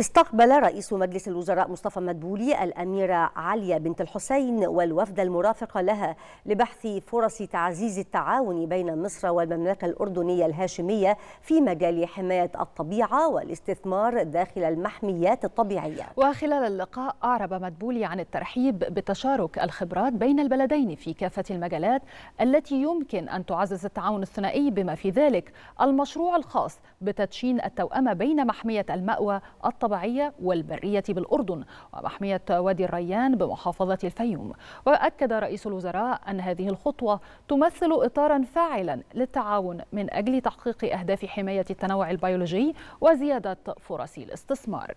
استقبل رئيس مجلس الوزراء مصطفى مدبولي الأميرة عليا بنت الحسين والوفد المرافق لها لبحث فرص تعزيز التعاون بين مصر والمملكة الأردنية الهاشمية في مجال حماية الطبيعة والاستثمار داخل المحميات الطبيعية وخلال اللقاء أعرب مدبولي عن الترحيب بتشارك الخبرات بين البلدين في كافة المجالات التي يمكن أن تعزز التعاون الثنائي بما في ذلك المشروع الخاص بتدشين التوأمة بين محمية المأوى الطبيعية الطبيعية والبرية بالأردن ومحمية وادي الريان بمحافظة الفيوم وأكد رئيس الوزراء أن هذه الخطوة تمثل إطارا فاعلا للتعاون من أجل تحقيق أهداف حماية التنوع البيولوجي وزيادة فرص الاستثمار